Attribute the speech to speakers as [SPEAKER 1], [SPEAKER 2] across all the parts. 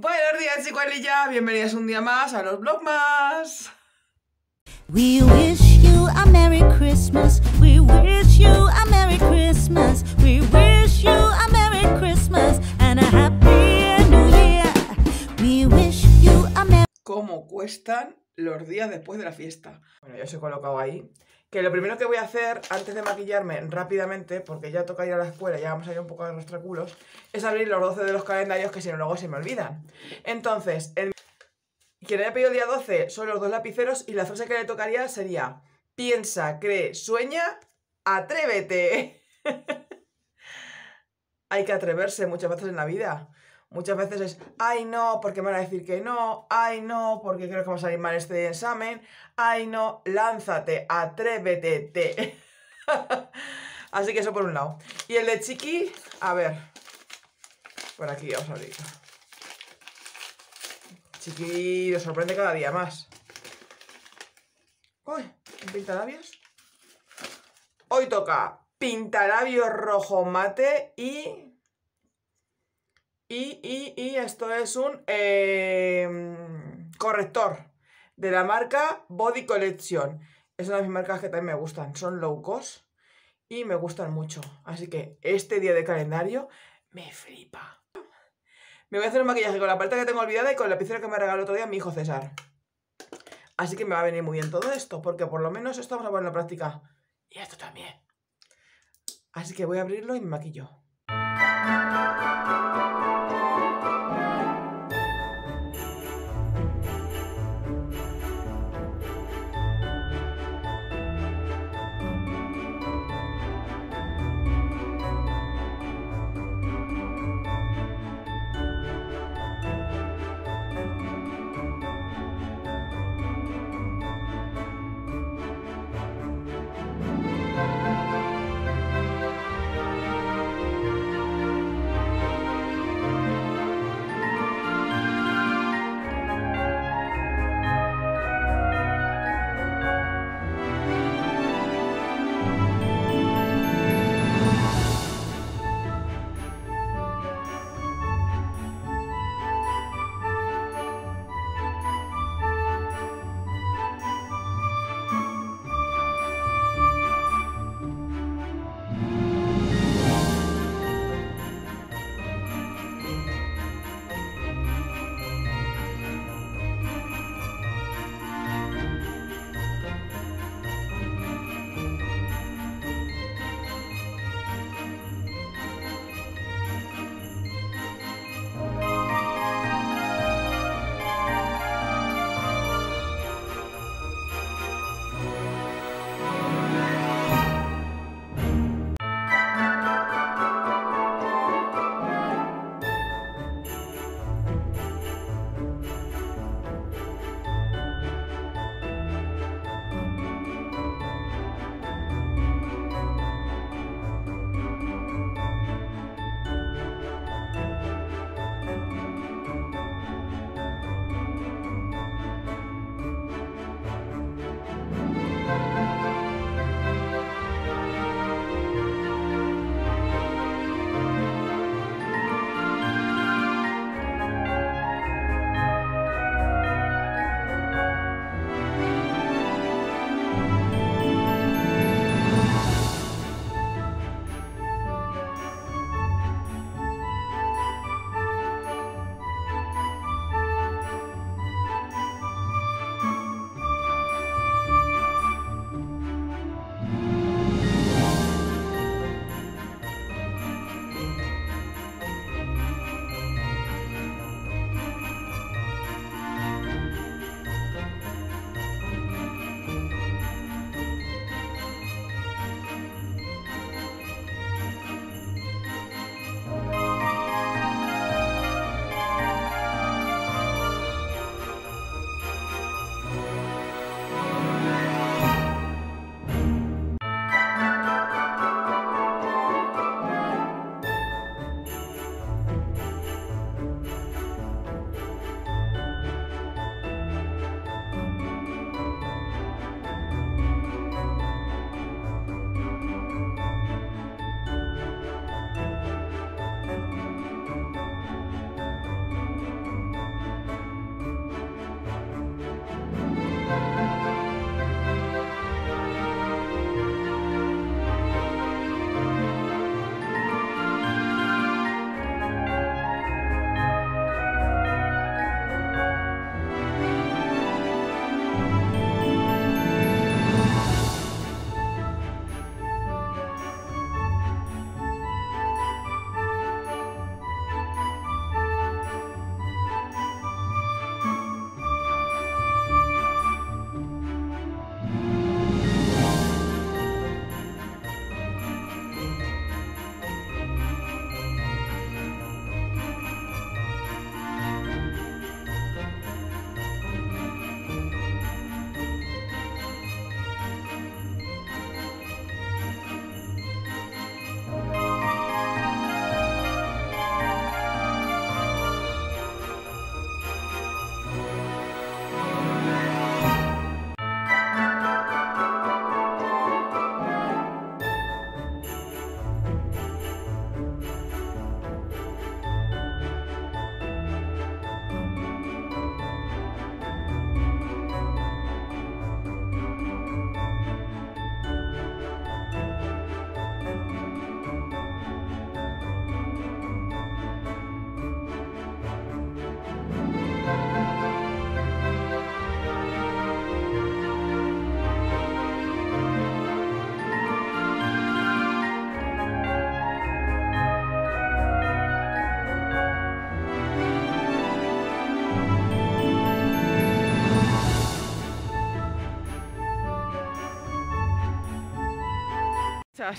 [SPEAKER 1] Buenos días, chicuelilla. Bienvenidas un día más a los Vlogmas. We wish you a Merry Christmas. We wish you a Merry Christmas. We wish you a Merry Christmas and a Happy New Year. We wish you a Merry ¿Cómo cuestan los días después de la fiesta? Bueno, yo se he colocado ahí que lo primero que voy a hacer antes de maquillarme rápidamente, porque ya toca ir a la escuela, ya vamos a ir un poco a nuestros culos, es abrir los 12 de los calendarios que si no luego se me olvidan. Entonces, el... quien haya pedido el día 12 son los dos lapiceros y la frase que le tocaría sería piensa, cree, sueña, atrévete. Hay que atreverse muchas veces en la vida muchas veces es, ay no, porque me van a decir que no, ay no, porque creo que va a salir mal este examen, ay no, lánzate, atrévete, Así que eso por un lado. Y el de Chiqui, a ver, por aquí vamos a abrir. Chiqui lo sorprende cada día más. Uy, ¿un pintalabios? Hoy toca pintalabios rojo mate y y, esto es un em, corrector de la marca Body Collection. Es una de mis marcas que también me gustan. Son low cost y me gustan mucho. Así que este día de calendario me flipa. Me voy a hacer un maquillaje con la parte que tengo olvidada y con la pincel que me regaló otro día mi hijo César. Así que me va a venir muy bien todo esto, porque por lo menos esto vamos a poner en práctica. Y esto también. Así que voy a abrirlo y me maquillo.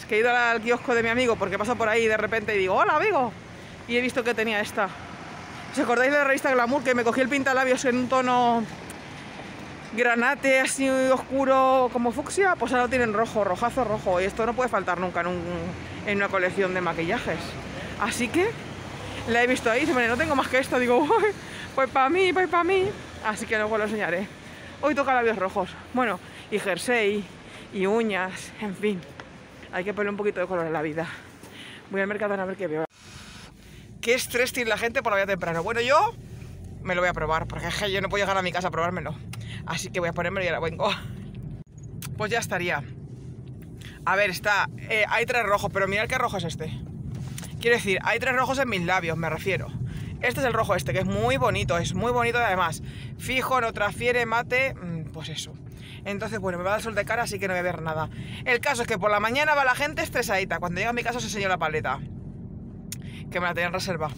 [SPEAKER 1] Que he ido al kiosco de mi amigo porque paso por ahí de repente y digo, hola amigo. Y he visto que tenía esta. ¿Os acordáis de la revista Glamour que me cogí el pintalabios en un tono granate así oscuro como fucsia? Pues ahora tienen rojo, rojazo rojo. Y esto no puede faltar nunca en, una colección de maquillajes. Así que la he visto ahí, dice no tengo más que esto. Digo, pues para mí, pues para mí. Así que luego lo enseñaré. Hoy toca labios rojos. Bueno, y jersey, y uñas, en fin hay que ponerle un poquito de color en la vida. Voy al mercado a ver qué veo. ¿Qué estrés tiene la gente por la vida temprano? Bueno, yo me lo voy a probar, porque que yo no puedo llegar a mi casa a probármelo. Así que voy a ponérmelo y ahora vengo. Pues ya estaría. A ver, está... Eh, hay tres rojos, pero mirad qué rojo es este. Quiero decir, hay tres rojos en mis labios, me refiero. Este es el rojo este, que es muy bonito, es muy bonito y además. Fijo, no transfiere, mate, mm, pues eso. Entonces, bueno, me va a dar sol de cara, así que no voy a ver nada. El caso es que por la mañana va la gente estresadita. Cuando llega a mi casa, os enseño la paleta. Que me la en reserva.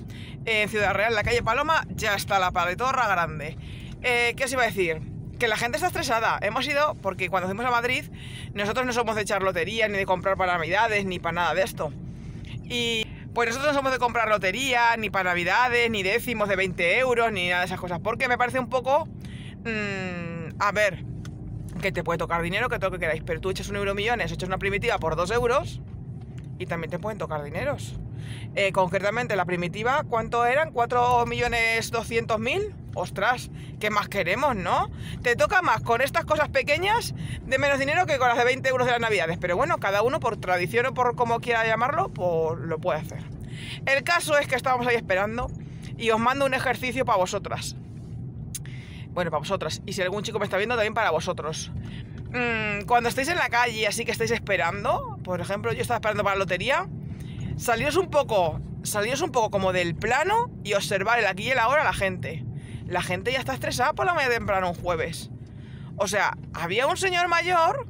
[SPEAKER 1] En Ciudad Real, en la calle Paloma, ya está la paletorra grande. Eh, ¿Qué os iba a decir? que la gente está estresada. Hemos ido porque cuando fuimos a Madrid, nosotros no somos de echar lotería, ni de comprar para Navidades, ni para nada de esto. Y pues nosotros no somos de comprar lotería, ni para Navidades, ni décimos de 20 euros, ni nada de esas cosas. Porque me parece un poco... Mm, a ver, que te puede tocar dinero, que todo lo que queráis, pero tú echas un euro millones, echas una primitiva por dos euros y también te pueden tocar dineros. Eh, concretamente, la primitiva, ¿cuánto eran? ¿4 millones mil? Ostras, ¿qué más queremos, no? Te toca más con estas cosas pequeñas de menos dinero que con las de 20 euros de las navidades. Pero bueno, cada uno por tradición o por como quiera llamarlo, pues lo puede hacer. El caso es que estábamos ahí esperando y os mando un ejercicio para vosotras. Bueno, para vosotras. Y si algún chico me está viendo, también para vosotros. Mm, cuando estáis en la calle, así que estáis esperando, por ejemplo, yo estaba esperando para la lotería, salíos un poco, salíos un poco como del plano y observar el aquí y el ahora a la gente. La gente ya está estresada por la mañana temprano un jueves. O sea, había un señor mayor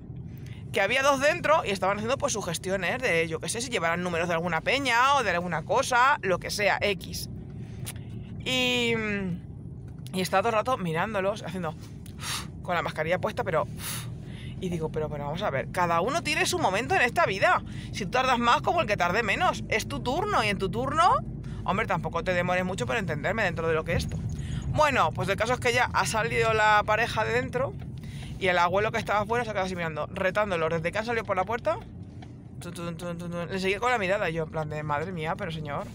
[SPEAKER 1] que había dos dentro y estaban haciendo pues sugestiones de, yo qué sé, si llevaran números de alguna peña o de alguna cosa, lo que sea, X. Y mm, y estaba todo el rato mirándolos, haciendo con la mascarilla puesta, pero... Y digo, pero, bueno vamos a ver, cada uno tiene su momento en esta vida. Si tú tardas más, como el que tarde menos. Es tu turno y en tu turno, hombre, tampoco te demores mucho para entenderme dentro de lo que es esto. Bueno, pues el caso es que ya ha salido la pareja de dentro y el abuelo que estaba afuera se ha quedado así mirando, retándolo desde que salió por la puerta. le seguí con la mirada yo, en plan de madre mía, pero señor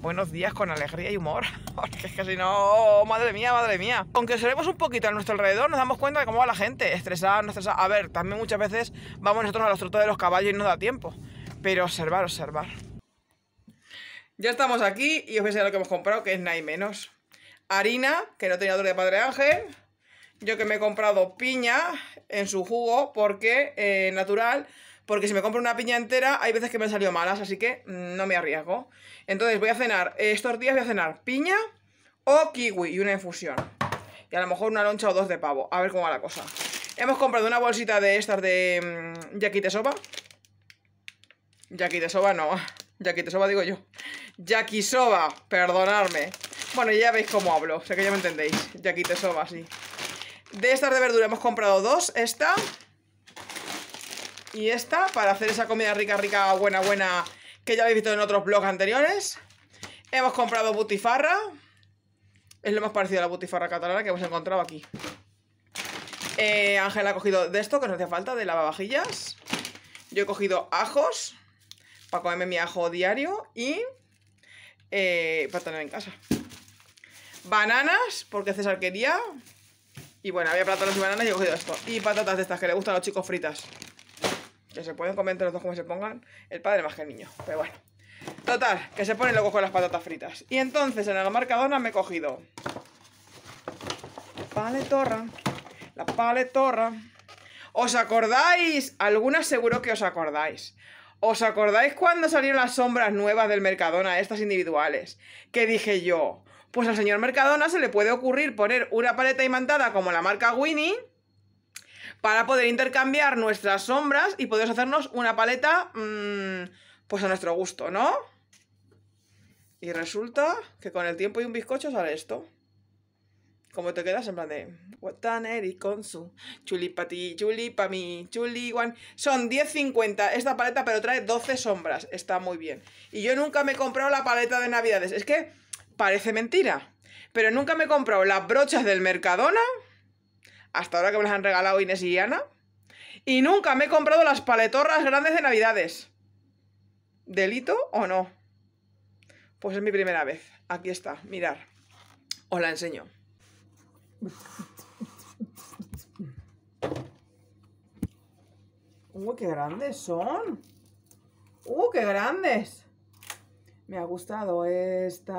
[SPEAKER 1] buenos días con alegría y humor. Porque es que si no, madre mía, madre mía. Aunque seremos un poquito a nuestro alrededor, nos damos cuenta de cómo va la gente. Estresada, no estresada. A ver, también muchas veces vamos nosotros a los trotos de los caballos y no da tiempo. Pero observar, observar. Ya estamos aquí y os voy a enseñar lo que hemos comprado, que es nada y menos. Harina, que no tenía de Padre Ángel. Yo que me he comprado piña en su jugo, porque eh, natural porque si me compro una piña entera, hay veces que me han salido malas, así que no me arriesgo. Entonces voy a cenar, eh, estos días voy a cenar piña o kiwi y una infusión. Y a lo mejor una loncha o dos de pavo, a ver cómo va la cosa. Hemos comprado una bolsita de estas de Yakite mm, yaquite soba. Yaquite soba no, Yakite soba digo yo. Yakisoba, soba, perdonadme. Bueno, ya veis cómo hablo, sé que ya me entendéis. Yakite soba, sí. De estas de verdura hemos comprado dos, esta y esta para hacer esa comida rica, rica, buena, buena que ya habéis visto en otros blogs anteriores. Hemos comprado butifarra. Es lo más parecido a la butifarra catalana que hemos encontrado aquí. Eh, Ángel ha cogido de esto que nos hacía falta, de lavavajillas. Yo he cogido ajos para comerme mi ajo diario y eh, para tener en casa. Bananas, porque César quería. Y bueno, había plátanos y bananas y he cogido esto. Y patatas de estas que le gustan a los chicos fritas. Que se pueden comentar los dos como se pongan. El padre más que el niño. Pero bueno. Total, que se ponen luego con las patatas fritas. Y entonces en el Mercadona me he cogido... Paletorra. La paletorra. ¿Os acordáis? Algunas seguro que os acordáis. ¿Os acordáis cuando salieron las sombras nuevas del Mercadona, estas individuales? Que dije yo, pues al señor Mercadona se le puede ocurrir poner una paleta imantada como la marca Winnie para poder intercambiar nuestras sombras y poder hacernos una paleta mm, pues a nuestro gusto, ¿no? Y resulta que con el tiempo y un bizcocho sale esto. Como te quedas en plan de su. Chuli para ti, para mí, Chuli one. Son 10.50 esta paleta, pero trae 12 sombras. Está muy bien. Y yo nunca me he comprado la paleta de Navidades. Es que parece mentira. Pero nunca me he comprado las brochas del Mercadona hasta ahora que me las han regalado Inés y Ana. Y nunca me he comprado las paletorras grandes de Navidades. ¿Delito o no? Pues es mi primera vez. Aquí está, mirar. Os la enseño. ¡Uy, qué grandes son! ¡Uy, qué grandes! Me ha gustado esta.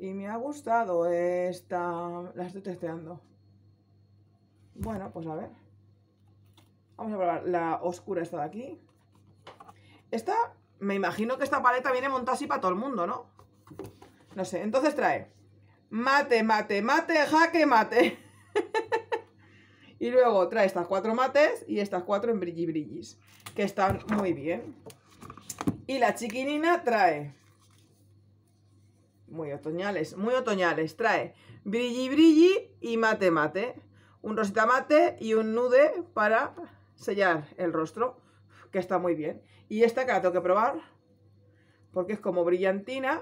[SPEAKER 1] Y me ha gustado esta. La estoy testeando. Bueno, pues a ver. Vamos a probar la oscura esta de aquí. Esta, me imagino que esta paleta viene montada así para todo el mundo, ¿no? No sé, entonces trae mate, mate, mate, jaque, mate. y luego trae estas cuatro mates y estas cuatro en brilli brillis, que están muy bien. Y la chiquinina trae... Muy otoñales, muy otoñales. Trae brilli brilli y mate mate un rosita mate y un nude para sellar el rostro, que está muy bien. Y esta que la tengo que probar, porque es como brillantina.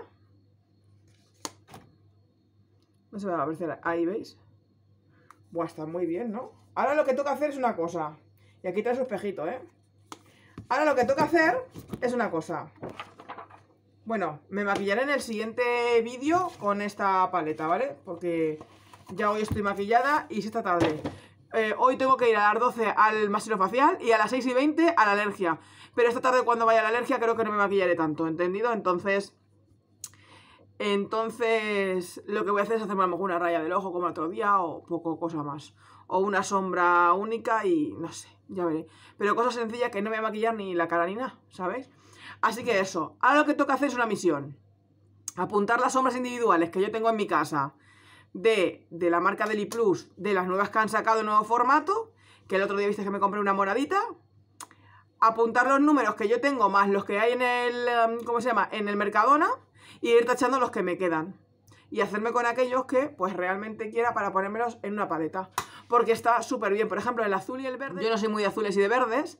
[SPEAKER 1] No se me va a aparecer ahí, ¿veis? Buah, está muy bien, ¿no? Ahora lo que toca hacer es una cosa. Y aquí trae su espejito, ¿eh? Ahora lo que toca hacer es una cosa. Bueno, me maquillaré en el siguiente vídeo con esta paleta, ¿vale? Porque ya hoy estoy maquillada y si esta tarde. Eh, hoy tengo que ir a las 12 al masero facial y a las 6 y 20 a la alergia. Pero esta tarde cuando vaya a la alergia creo que no me maquillaré tanto, ¿entendido? Entonces... Entonces, lo que voy a hacer es hacerme a lo mejor una raya del ojo como el otro día o poco cosa más. O una sombra única y no sé, ya veré. Pero cosa sencilla que no me voy a maquillar ni la cara ni nada, ¿sabes? Así que eso, ahora lo que toca hacer es una misión. Apuntar las sombras individuales que yo tengo en mi casa de, la marca Deli Plus, de las nuevas que han sacado en nuevo formato, que el otro día viste que me compré una moradita, apuntar los números que yo tengo más los que hay en el, em, ¿cómo se llama?, en el Mercadona, y ir tachando los que me quedan. Y hacerme con aquellos que, pues, realmente quiera para ponérmelos en una paleta. Porque está súper bien. Por ejemplo, el azul y el verde. Yo no soy muy de azules y de verdes,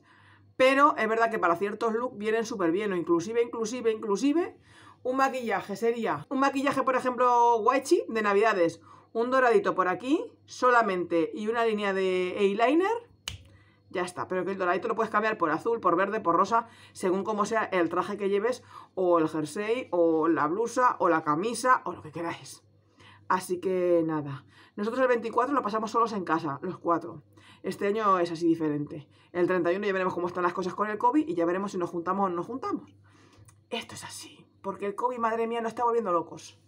[SPEAKER 1] pero es verdad que para ciertos looks vienen súper bien. O inclusive, inclusive, inclusive, un maquillaje sería un maquillaje, por ejemplo, guachi de navidades. Un doradito por aquí, solamente, y una línea de eyeliner. Ya está, pero que el doradito lo puedes cambiar por azul, por verde, por rosa, según como sea el traje que lleves, o el jersey, o la blusa, o la camisa, o lo que queráis. Así que nada, nosotros el 24 lo pasamos solos en casa, los cuatro. Este año es así diferente. El 31 ya veremos cómo están las cosas con el COVID y ya veremos si nos juntamos o no nos juntamos. Esto es así porque el COVID, madre mía, nos está volviendo locos.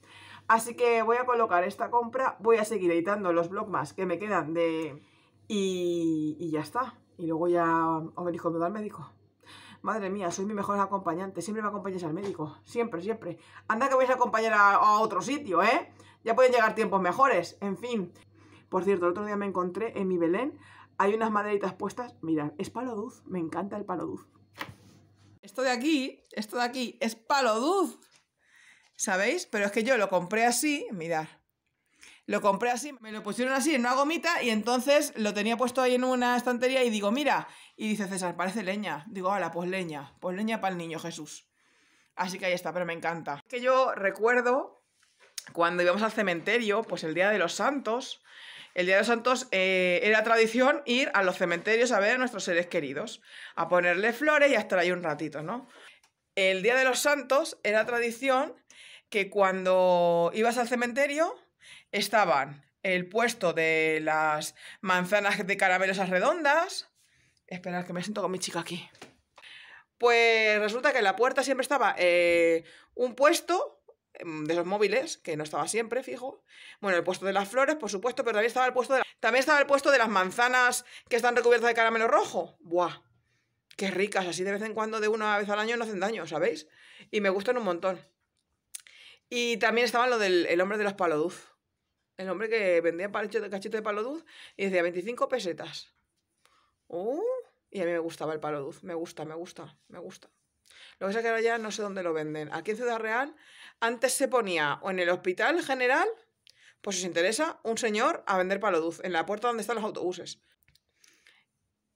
[SPEAKER 1] Así que voy a colocar esta compra, voy a seguir editando los blogmas que me quedan de... Y, ya está. Y luego ya os venís conmigo al médico. Madre mía, soy mi mejor acompañante. Siempre me acompañáis al médico. Siempre, siempre. Anda que vais a acompañar a, otro sitio, ¿eh? Ya pueden llegar tiempos mejores. En fin. Por cierto, el otro día me encontré en mi Belén. Hay unas maderitas puestas. Mirad, es palo Me encanta el palo de aquí, esto de aquí es palo duz. ¿Sabéis? Pero es que yo lo compré así, mirad. Lo compré así, me lo pusieron así en una gomita y entonces lo tenía puesto ahí en una estantería y digo, mira. Y dice César, parece leña. Digo, hola, pues leña. Pues leña para el niño Jesús. Así que ahí está, pero me encanta. Es que yo recuerdo cuando íbamos al cementerio, pues el día de los santos, el Día de los Santos eh, era tradición ir a los cementerios a ver a nuestros seres queridos, a ponerle flores y a estar ahí un ratito, ¿no? El Día de los Santos era tradición que cuando ibas al cementerio estaban el puesto de las manzanas de caramelosas redondas. Esperad, que me siento con mi chica aquí. Pues resulta que en la puerta siempre estaba eh, un puesto Mm, de esos móviles, que no estaba siempre, fijo. Bueno, el puesto de las flores, por supuesto, pero también estaba el puesto de, también estaba el puesto de las manzanas que están recubiertas de caramelo rojo. Buah, qué ricas, así de vez en cuando, de una vez al año, no hacen daño, ¿sabéis? Y me gustan un montón. Y también estaba lo del hombre de los paloduz. El hombre que vendía cachito de paloduz y decía 25 pesetas. Uh, y a mí me gustaba el paloduz. Me gusta, me gusta, me gusta. Lo que pasa es que ahora ya no sé dónde lo venden. Aquí en Ciudad Real antes se ponía o en el hospital general, pues os interesa, un señor a vender paloduz en la puerta donde están los autobuses.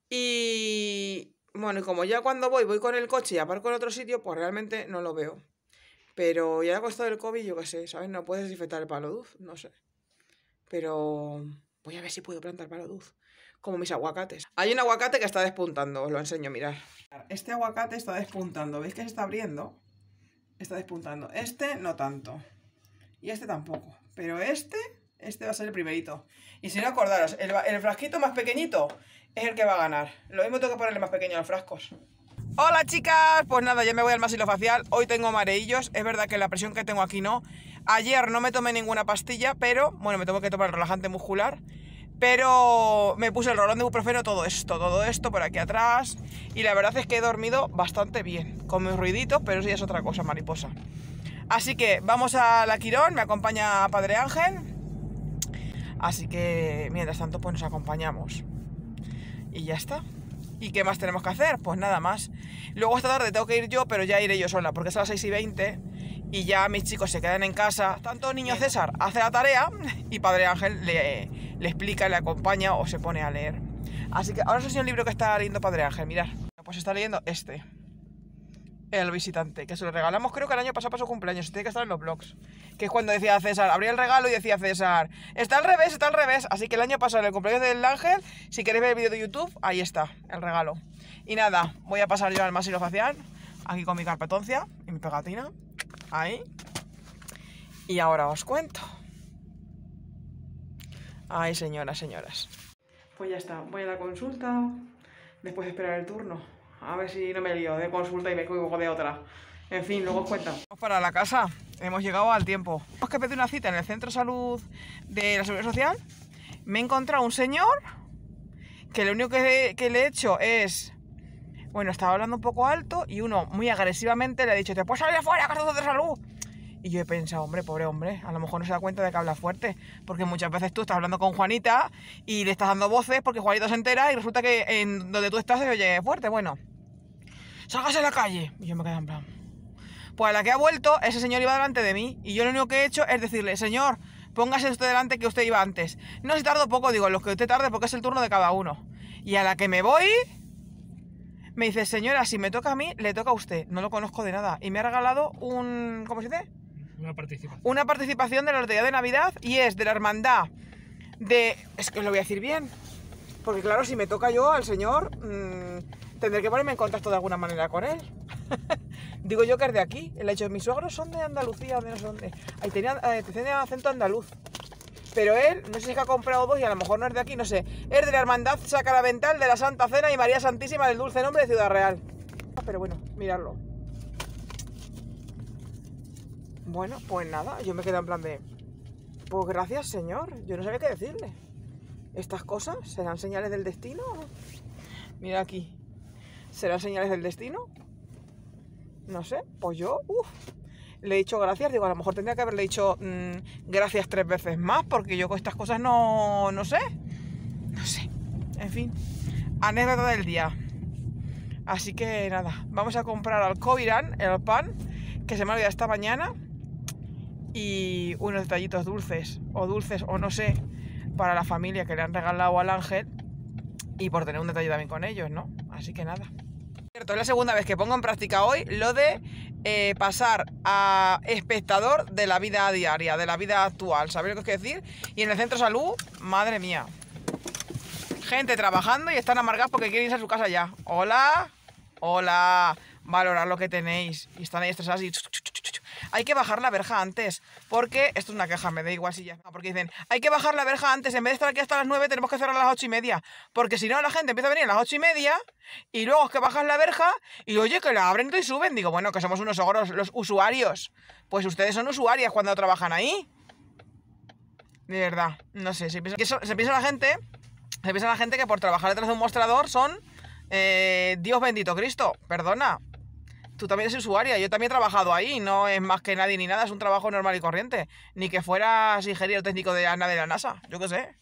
[SPEAKER 1] Y bueno, y como ya cuando voy, voy con el coche y aparco en otro sitio, pues realmente no lo veo. Pero ya ha costado el COVID, yo qué sé, ¿sabes? No puedes desinfectar el paloduz, no sé. Pero voy a ver si puedo plantar paloduz como mis aguacates. Hay un aguacate que está despuntando, os lo enseño, mirar. Este aguacate está despuntando, ¿veis que se está abriendo? está despuntando. Este no tanto. Y este tampoco. Pero este, este va a ser el primerito. Y si no acordaros, el, el frasquito más pequeñito es el que va a ganar. Lo mismo tengo que ponerle más pequeño los frascos. Hola chicas, pues nada, ya me voy al masilo facial, hoy tengo mareillos, es verdad que la presión que tengo aquí no. Ayer no me tomé ninguna pastilla, pero bueno, me tengo que tomar el relajante muscular pero me puse el rolón de prefiero todo esto, todo esto por aquí atrás. Y la verdad es que he dormido bastante bien, con mis ruiditos, pero eso es otra cosa, mariposa. Así que vamos a la Quirón, me acompaña Padre Ángel. Así que mientras tanto, pues nos acompañamos. Y ya está. ¿Y qué más tenemos que hacer? Pues nada más. Luego esta tarde tengo que ir yo, pero ya iré yo sola, porque es a las 6 y 20 y ya mis chicos se quedan en casa. Tanto niño César hace la tarea y Padre Ángel le, le explica, le acompaña o se pone a leer. Así que ahora os enseño un libro que está leyendo Padre Ángel, mirad. Pues está leyendo este. El visitante, que se lo regalamos creo que el año pasado pasó cumpleaños, tiene que estar en los blogs. Que es cuando decía César, abría el regalo y decía César, está al revés, está al revés. Así que el año pasado, en el cumpleaños del ángel, si queréis ver el vídeo de YouTube, ahí está, el regalo. Y nada, voy a pasar yo al masilo facial, aquí con mi carpetoncia y mi pegatina. Ahí. Y ahora os cuento. Ay, señoras, señoras. Pues ya está, voy a la consulta. Después de esperar el turno. A ver si no me lío de consulta y me equivoco de otra. En fin, luego os cuento. Vamos para la casa. Hemos llegado al tiempo. Tenemos que pedir una cita en el centro de salud de la Seguridad Social. Me he encontrado un señor que lo único que le he hecho es bueno, estaba hablando un poco alto y uno muy agresivamente le ha dicho, te puedes salir afuera, que de salud. Y yo he pensado, hombre, pobre hombre, a lo mejor no se da cuenta de que habla fuerte, porque muchas veces tú estás hablando con Juanita y le estás dando voces porque Juanita se entera y resulta que en donde tú estás se oye fuerte. Bueno, salgas a la calle. Y yo me quedé en plan. Pues a la que ha vuelto, ese señor iba delante de mí y yo lo único que he hecho es decirle, señor, póngase usted delante que usted iba antes. No, si tardo poco, digo, los que usted tarde porque es el turno de cada uno. Y a la que me voy, me dice, señora, si me toca a mí, le toca a usted. No lo conozco de nada. Y me ha regalado un. ¿Cómo se dice? Una participación. Una participación de la Lotería de Navidad y es de la hermandad de. Es que lo voy a decir bien. Porque claro, si me toca yo al señor, mm, tendré que ponerme en contacto de alguna manera con él. Digo yo que es de aquí. El hecho de mis suegros son de Andalucía, de no sé dónde. Ahí eh, acento andaluz. Pero él, no sé si ha comprado dos y a lo mejor no es de aquí, no sé. Es de la Hermandad Sacramental de la Santa Cena y María Santísima del Dulce Nombre de Ciudad Real. Ah, pero bueno, mirarlo. Bueno, pues nada, yo me quedo en plan de... Pues gracias, señor. Yo no sabía qué decirle. ¿Estas cosas serán señales del destino? Mira aquí. ¿Serán señales del destino? No sé, pues yo... Uf le he dicho gracias, digo, a lo mejor tendría que haberle dicho mm, gracias tres veces más, porque yo con estas cosas no, sé. No sé. En fin, anécdota del día. Así que nada, vamos a comprar al irán el pan, que se me ha olvidado esta mañana, y unos detallitos dulces, o dulces, o no sé, para la familia que le han regalado al ángel, y por tener un detalle también con ellos, ¿no? Así que nada. Cierto, es la segunda vez que pongo en práctica hoy lo de eh, pasar a espectador de la vida diaria, de la vida actual. ¿Sabéis lo que os quiero decir? Y en el centro de salud, madre mía. Gente trabajando y están amargados porque quieren irse a su casa ya. Hola, hola, valorar lo que tenéis. Y están ahí estresados y hay que bajar la verja antes, porque esto es una queja, me da igual si ya, porque dicen, hay que bajar la verja antes, en vez de estar aquí hasta las 9 tenemos que cerrar a las 8 y media, porque si no la gente empieza a venir a las 8 y media y luego es que bajas la verja y oye que la abren y suben, digo, bueno, que somos unos ogros los usuarios, pues ustedes son usuarias cuando trabajan ahí. De verdad, no sé, se piensa, la gente, se piensa la gente que por trabajar detrás de un mostrador son eh, Dios bendito Cristo, perdona, tú también eres usuaria, yo también he trabajado ahí, no es más que nadie ni nada, es un trabajo normal y corriente. Ni que fueras ingeniero técnico de la de la NASA, yo qué sé.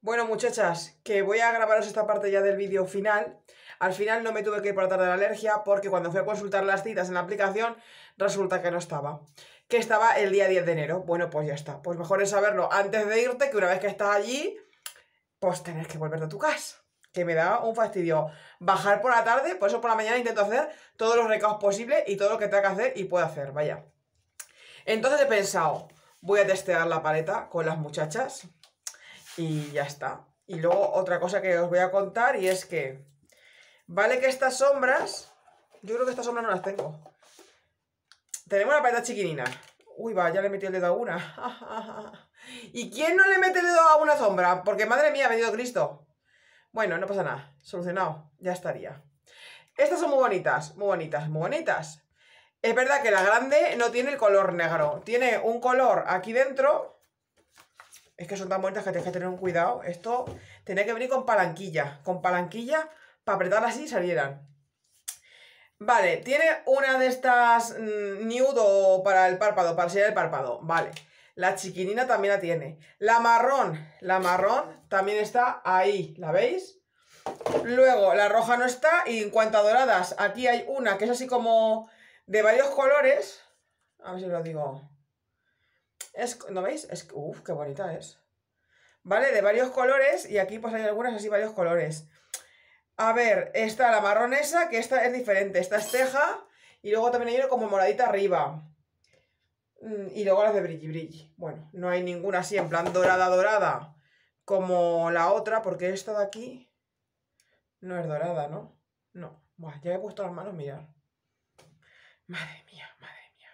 [SPEAKER 1] Bueno, muchachas, que voy a grabaros esta parte ya del vídeo final. Al final no me tuve que ir tratar de la alergia porque cuando fui a consultar las citas en la aplicación resulta que no estaba. Que estaba el día 10 de enero. Bueno, pues ya está. Pues mejor es saberlo antes de irte que una vez que estás allí, pues tenés que volver a tu casa que me da un fastidio. Bajar por la tarde, por eso por la mañana intento hacer todos los recados posibles y todo lo que tenga que hacer y pueda hacer, vaya. Entonces he pensado, voy a testear la paleta con las muchachas y ya está. Y luego otra cosa que os voy a contar y es que, vale que estas sombras, yo creo que estas sombras no las tengo. Tenemos la paleta chiquinina. Uy, va, ya le metí el dedo a una. ¿Y quién no le mete el dedo a una sombra? Porque madre mía, ha venido Cristo. Bueno, no pasa nada, solucionado, ya estaría. Estas son muy bonitas, muy bonitas, muy bonitas. Es verdad que la grande no tiene el color negro, tiene un color aquí dentro. Es que son tan bonitas que tienes que tener un cuidado. Esto tenía que venir con palanquilla, con palanquilla para apretar así y salieran. Vale, tiene una de estas nude mm, nudo para el párpado, para sellar el párpado. Vale. La chiquinina también la tiene. La marrón, la marrón también está ahí, ¿la veis? Luego, la roja no está y en cuanto a doradas, aquí hay una que es así como de varios colores. A ver si lo digo. ¿No veis? Es, uf, qué bonita es. ¿Vale? De varios colores y aquí pues hay algunas así varios colores. A ver, está la marronesa, que esta es diferente. Esta es teja y luego también hay una como moradita arriba. Mm, y luego las de brilli brilli. Bueno, no hay ninguna así en plan dorada dorada como la otra, porque esta de aquí no es dorada, ¿no? No. ya he puesto las manos, mirar. Madre mía, madre mía.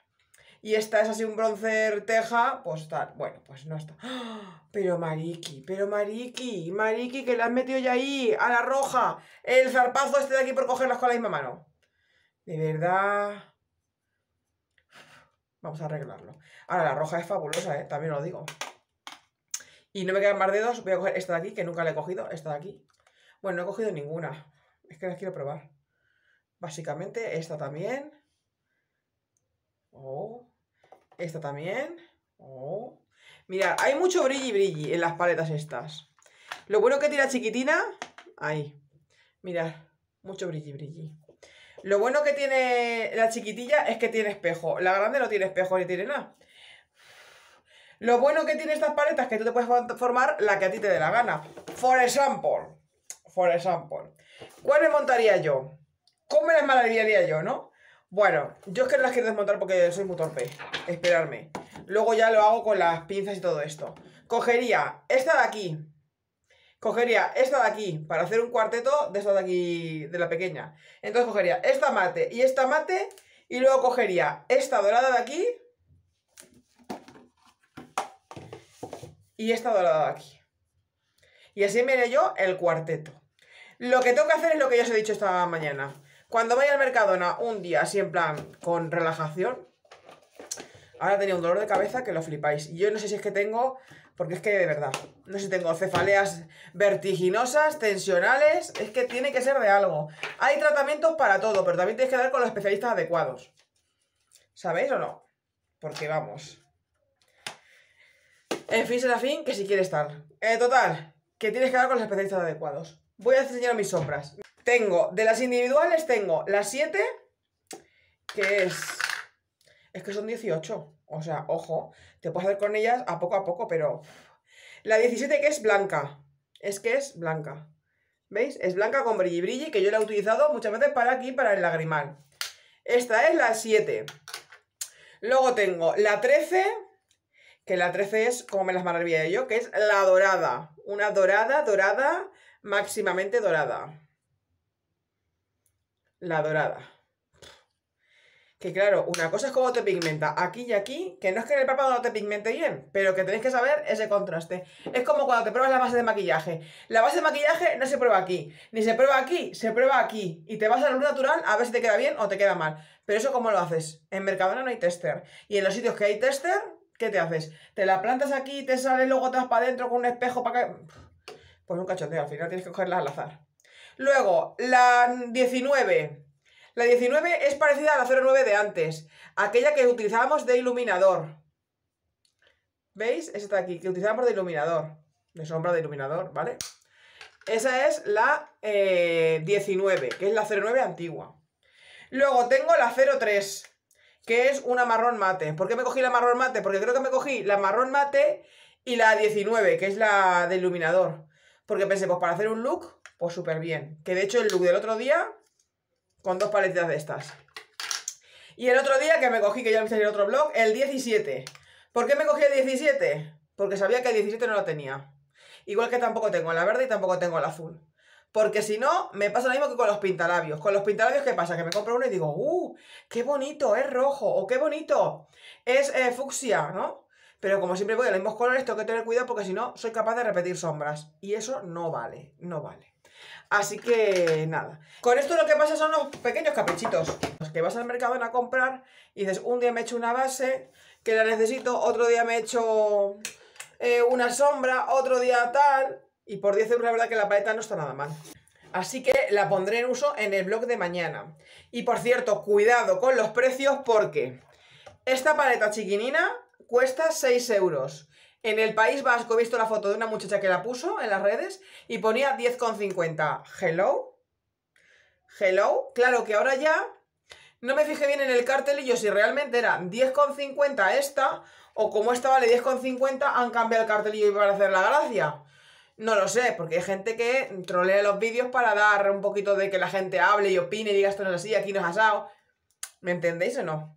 [SPEAKER 1] Y esta es así un bronzer teja, pues tal. Bueno, pues no está. ¡Ah! Pero Mariki, pero Mariki, Mariki, que la has metido ya ahí, a la roja. El zarpazo este de aquí por cogerlas con la misma mano. De verdad. Vamos a arreglarlo. Ahora, la roja es fabulosa, ¿eh? También lo digo. Y no me quedan más dedos. Voy a coger esta de aquí, que nunca la he cogido. Esta de aquí. Bueno, no he cogido ninguna. Es que las quiero probar. Básicamente, esta también. Oh. Esta también. Oh. Mirad, hay mucho brilli brilli en las paletas estas. Lo bueno que tira chiquitina... Ahí. Mirad, mucho brilli brilli. Lo bueno que tiene la chiquitilla es que tiene espejo. La grande no tiene espejo ni tiene nada. Lo bueno que tiene estas paletas que tú te puedes formar la que a ti te dé la gana. For example. For example. ¿Cuál me montaría yo? ¿Cómo me las maravillaría yo, no? Bueno, yo es que no las quiero desmontar porque soy muy torpe. Esperarme. Luego ya lo hago con las pinzas y todo esto. Cogería esta de aquí, cogería esta de aquí para hacer un cuarteto de esta de aquí, de la pequeña. Entonces cogería esta mate y esta mate y luego cogería esta dorada de aquí y esta dorada de aquí. Y así me haría yo el cuarteto. Lo que tengo que hacer es lo que ya os he dicho esta mañana. Cuando vaya al Mercadona un día así en plan con relajación, ahora tenía un dolor de cabeza que lo flipáis. Yo no sé si es que tengo porque es que de verdad, no sé si tengo cefaleas vertiginosas, tensionales, es que tiene que ser de algo. Hay tratamientos para todo, pero también tienes que dar con los especialistas adecuados. ¿Sabéis o no? Porque vamos. En fin, fin que si quieres estar. Eh, total, que tienes que dar con los especialistas adecuados. Voy a enseñar mis sombras. Tengo, de las individuales tengo las siete. que es es que son 18. O sea, ojo, te puedes hacer con ellas a poco a poco, pero... La 17 que es blanca. Es que es blanca. ¿Veis? Es blanca con brilli que yo la he utilizado muchas veces para aquí, para el lagrimal. Esta es la 7. Luego tengo la 13, que la 13 es como me las maravilla yo, que es la dorada. Una dorada, dorada, máximamente dorada. La dorada. Que claro, una cosa es cómo te pigmenta aquí y aquí, que no es que en el párpado no te pigmente bien, pero que tenéis que saber ese contraste. Es como cuando te pruebas la base de maquillaje. La base de maquillaje no se prueba aquí, ni se prueba aquí, se prueba aquí. Y te vas a la luz natural a ver si te queda bien o te queda mal. Pero eso ¿cómo lo haces? En Mercadona no hay tester. Y en los sitios que hay tester, ¿qué te haces? ¿Te la plantas aquí te sale luego te para adentro con un espejo para que... Pues un cachoteo, al final tienes que cogerla al azar. Luego, la 19 la 19 es parecida a la 09 de antes, aquella que utilizábamos de iluminador. ¿Veis? esta de aquí, que utilizábamos de iluminador, de sombra de iluminador, ¿vale? Esa es la 19, eh, que es la 09 antigua. Luego tengo la 03, que es una marrón mate. ¿Por qué me cogí la marrón mate? Porque creo que me cogí la marrón mate y la 19, que es la de iluminador. Porque pensé, pues para hacer un look, pues súper bien. Que de hecho el look del otro día con dos paletas de estas. Y el otro día que me cogí, que ya salió en otro blog, el 17. ¿Por qué me cogí el 17? Porque sabía que el 17 no lo tenía. Igual que tampoco tengo la verde y tampoco tengo el azul. Porque si no, me pasa lo mismo que con los pintalabios. Con los pintalabios, ¿qué pasa? Que me compro uno y digo, ¡uh! ¡Qué bonito! Es rojo. O qué bonito. Es eh, fucsia, ¿no? Pero como siempre voy a los mismos colores, tengo que tener cuidado porque si no, soy capaz de repetir sombras. Y eso no vale. No vale. Así que nada. Con esto lo que pasa son los pequeños caprichitos. Los que vas al mercado a comprar y dices, un día me he hecho una base que la necesito, otro día me he hecho eh, una sombra, otro día tal. Y por 10 euros la verdad que la paleta no está nada mal. Así que la pondré en uso en el blog de mañana. Y por cierto, cuidado con los precios porque esta paleta chiquinina cuesta 6 euros. En el País Vasco he visto la foto de una muchacha que la puso en las redes y ponía 10,50. Hello. Hello. Claro que ahora ya no me fijé bien en el cartelillo si realmente era 10,50 esta o como esta vale 10,50 han cambiado el cartelillo y para hacer la gracia. No lo sé, porque hay gente que trolea los vídeos para dar un poquito de que la gente hable y opine y diga esto no es así, aquí no es asado. ¿Me entendéis o no?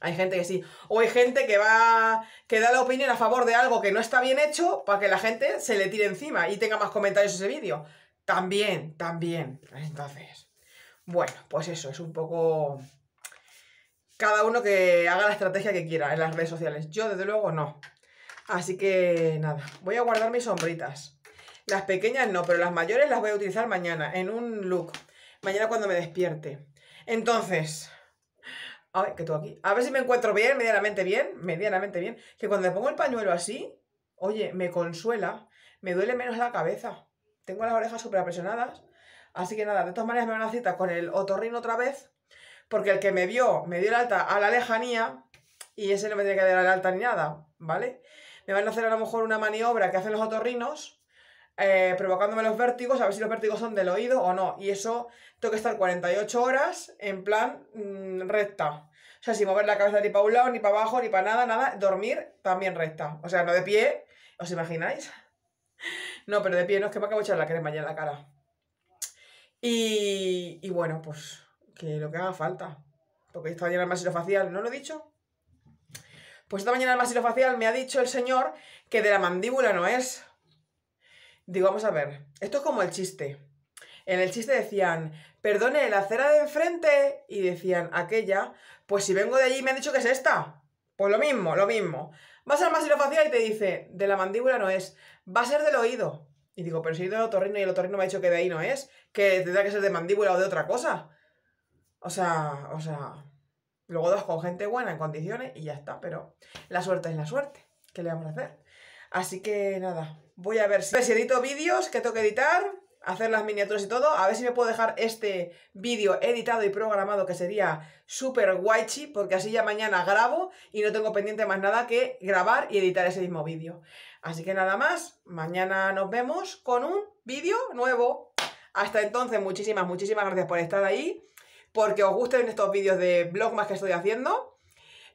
[SPEAKER 1] Hay gente que sí. O hay gente que va. que da la opinión a favor de algo que no está bien hecho para que la gente se le tire encima y tenga más comentarios ese vídeo. También, también. Entonces. Bueno, pues eso, es un poco. Cada uno que haga la estrategia que quiera en las redes sociales. Yo, desde luego, no. Así que nada, voy a guardar mis sombritas. Las pequeñas no, pero las mayores las voy a utilizar mañana, en un look. Mañana cuando me despierte. Entonces, a ver, que tú aquí. A ver si me encuentro bien, medianamente bien, medianamente bien. Que cuando me pongo el pañuelo así, oye, me consuela, me duele menos la cabeza. Tengo las orejas súper apresionadas. Así que nada, de todas maneras me van a cita con el otorrino otra vez. Porque el que me vio, me dio el alta a la lejanía. Y ese no me tiene que dar el alta ni nada, ¿vale? Me van a hacer a lo mejor una maniobra que hacen los otorrinos eh, provocándome los vértigos, a ver si los vértigos son del oído o no. Y eso tengo que estar 48 horas en plan mm, recta. O sea, sin mover la cabeza ni para un lado, ni para abajo, ni para nada, nada. Dormir también recta. O sea, no de pie, ¿os imagináis? No, pero de pie no, es que me acabo de echar la crema ya en la cara. Y, y bueno, pues que lo que haga falta. Porque esta mañana el masilo facial, ¿no lo he dicho? Pues esta mañana el masilo facial me ha dicho el señor que de la mandíbula no es, Digo, vamos a ver, esto es como el chiste. En el chiste decían, perdone, la acera de enfrente. Y decían, aquella, pues si vengo de allí me han dicho que es esta. Pues lo mismo, lo mismo. Vas al maxilofacial y te dice, de la mandíbula no es, va a ser del oído. Y digo, pero si he ido otorrino y el otorrino me ha dicho que de ahí no es, que tendrá que ser de mandíbula o de otra cosa. O sea, o sea, luego das con gente buena en condiciones y ya está, pero la suerte es la suerte. ¿Qué le vamos a hacer? Así que nada, voy a ver si, edito vídeos que tengo que editar, hacer las miniaturas y todo, a ver si me puedo dejar este vídeo editado y programado que sería súper guaychi, porque así ya mañana grabo y no tengo pendiente más nada que grabar y editar ese mismo vídeo. Así que nada más, mañana nos vemos con un vídeo nuevo. Hasta entonces, muchísimas, muchísimas gracias por estar ahí, porque os gusten estos vídeos de blog más que estoy haciendo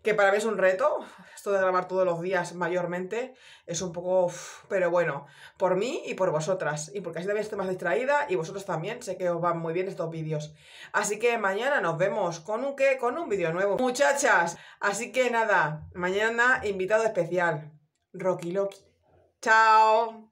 [SPEAKER 1] que para mí es un reto, esto de grabar todos los días mayormente, es un poco, pero bueno, por mí y por vosotras, y porque así también estoy más distraída y vosotros también, sé que os van muy bien estos vídeos. Así que mañana nos vemos con un qué, con un vídeo nuevo. Muchachas, así que nada, mañana invitado especial, Rocky Loki. Chao.